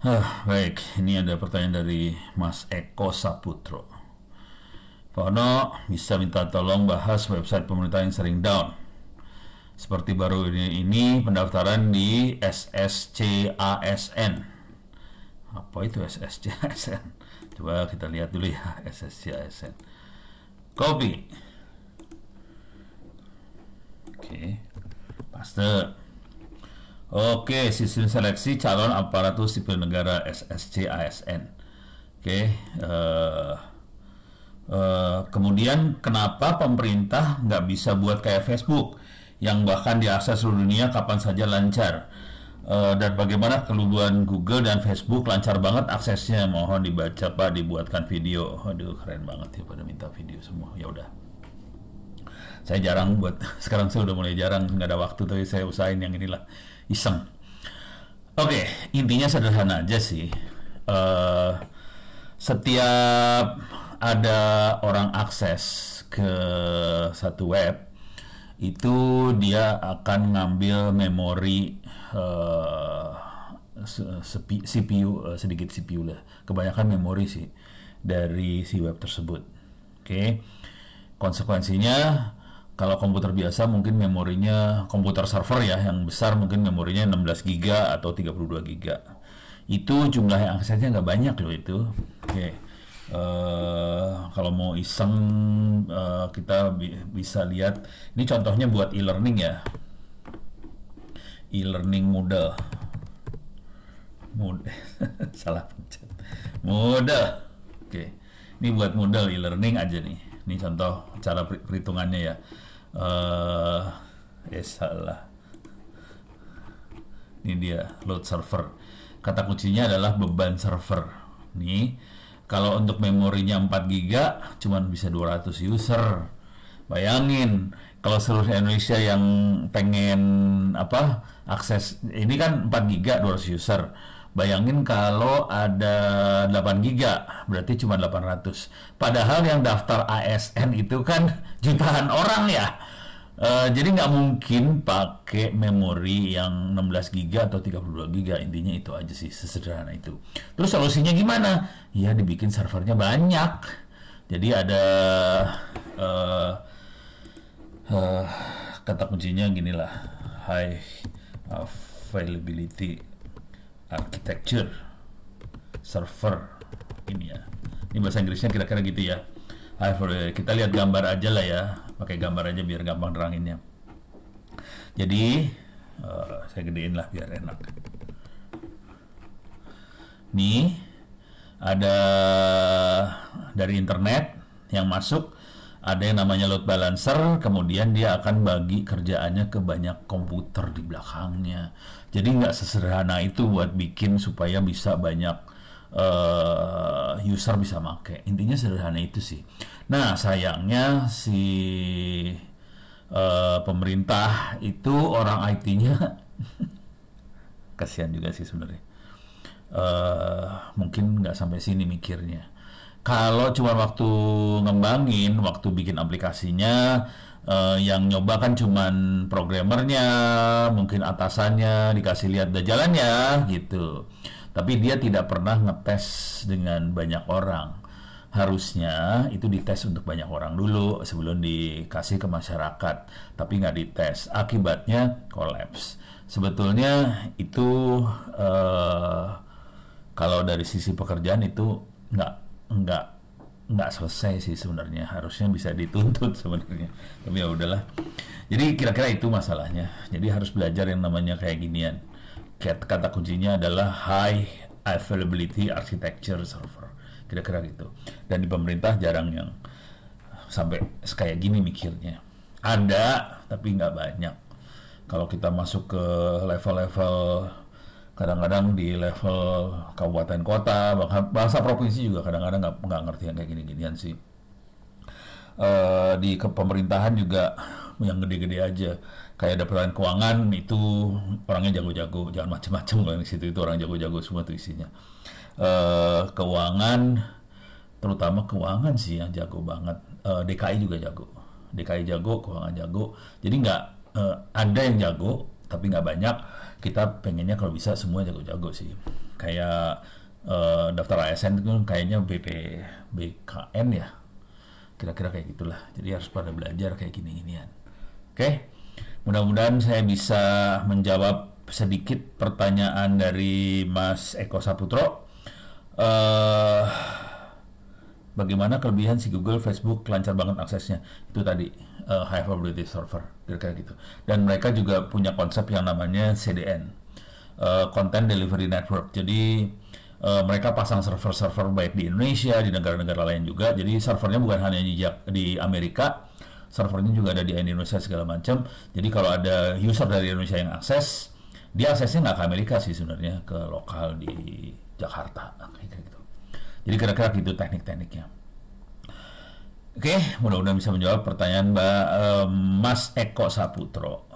Huh, baik, ini ada pertanyaan dari Mas Eko Saputro. Pak Ono, bisa minta tolong bahas website pemerintah yang sering down. Seperti baru ini, ini pendaftaran di SSCASN. Apa itu SSCASN? Coba kita lihat dulu ya, SSCASN. Copy. Oke, okay. paste. Oke, sistem seleksi calon aparatur sipil negara SSC ASN. Oke, uh, uh, kemudian kenapa pemerintah nggak bisa buat kayak Facebook yang bahkan diakses seluruh dunia kapan saja lancar? Uh, dan bagaimana keluhan Google dan Facebook lancar banget aksesnya? Mohon dibaca Pak, dibuatkan video. Aduh, keren banget ya pada minta video semua. Ya udah saya jarang buat sekarang saya udah mulai jarang nggak ada waktu tapi saya usahain yang inilah iseng oke okay, intinya sederhana aja sih uh, setiap ada orang akses ke satu web itu dia akan ngambil memori uh, CPU uh, sedikit CPU lah kebanyakan memori sih dari si web tersebut oke okay. konsekuensinya kalau komputer biasa mungkin memorinya komputer server ya yang besar mungkin memorinya 16 GB atau 32 GB. itu jumlah yang aksesnya nggak banyak loh itu oke okay. Uh, eh, kalau mau iseng uh, kita bi bisa lihat ini contohnya buat e-learning ya e-learning modal Moodle salah pencet Moodle oke okay. ini buat modal e-learning aja nih ini contoh cara perhitungannya ya uh, eh ya salah ini dia load server kata kuncinya adalah beban server nih kalau untuk memorinya 4 GB cuman bisa 200 user bayangin kalau seluruh Indonesia yang pengen apa akses ini kan 4 GB 200 user Bayangin kalau ada 8 giga, berarti cuma 800. Padahal yang daftar ASN itu kan jutaan orang ya. Uh, jadi nggak mungkin pakai memori yang 16 giga atau 32 giga intinya itu aja sih sesederhana itu. Terus solusinya gimana? Ya dibikin servernya banyak. Jadi ada uh, uh, kata kuncinya ginilah high availability architecture server ini ya ini bahasa Inggrisnya kira-kira gitu ya ah, eh, kita lihat gambar aja lah ya pakai gambar aja biar gampang teranginnya. jadi uh, saya gedein lah biar enak nih ada dari internet yang masuk ada yang namanya load balancer, kemudian dia akan bagi kerjaannya ke banyak komputer di belakangnya. Jadi nggak sesederhana itu buat bikin supaya bisa banyak uh, user bisa make. Intinya sederhana itu sih. Nah sayangnya si uh, pemerintah itu orang IT-nya kasihan juga sih sebenarnya. Uh, mungkin nggak sampai sini mikirnya kalau cuma waktu ngembangin, waktu bikin aplikasinya, uh, yang nyoba kan cuma programmernya, mungkin atasannya dikasih lihat udah jalannya gitu. Tapi dia tidak pernah ngetes dengan banyak orang. Harusnya itu dites untuk banyak orang dulu sebelum dikasih ke masyarakat, tapi nggak dites. Akibatnya kolaps. Sebetulnya itu uh, kalau dari sisi pekerjaan itu nggak nggak nggak selesai sih sebenarnya harusnya bisa dituntut sebenarnya tapi ya udahlah jadi kira-kira itu masalahnya jadi harus belajar yang namanya kayak ginian kata kuncinya adalah high availability architecture server kira-kira gitu dan di pemerintah jarang yang sampai kayak gini mikirnya ada tapi nggak banyak kalau kita masuk ke level-level kadang-kadang di level kabupaten kota bahasa provinsi juga kadang-kadang nggak -kadang ngerti yang kayak gini-ginian sih e, di ke pemerintahan juga yang gede-gede aja kayak ada keuangan itu orangnya jago-jago jangan macam-macam kalau di situ itu orang jago-jago semua tuh isinya e, keuangan terutama keuangan sih yang jago banget e, eh, DKI juga jago DKI jago keuangan jago jadi nggak e, ada yang jago tapi nggak banyak kita pengennya kalau bisa semua jago-jago sih kayak uh, daftar ASN itu kayaknya BP BKN ya kira-kira kayak gitulah jadi harus pada belajar kayak gini-ginian oke okay? mudah-mudahan saya bisa menjawab sedikit pertanyaan dari Mas Eko Saputro uh, bagaimana kelebihan si Google Facebook lancar banget aksesnya itu tadi uh, high availability server kira-kira gitu dan mereka juga punya konsep yang namanya CDN uh, eh, content delivery network jadi uh, mereka pasang server-server baik di Indonesia di negara-negara lain juga jadi servernya bukan hanya di, di Amerika servernya juga ada di Indonesia segala macam jadi kalau ada user dari Indonesia yang akses dia aksesnya nggak ke Amerika sih sebenarnya ke lokal di Jakarta kayak gitu jadi kira-kira gitu teknik-tekniknya Oke, mudah-mudahan bisa menjawab pertanyaan Mbak um, Mas Eko Saputro.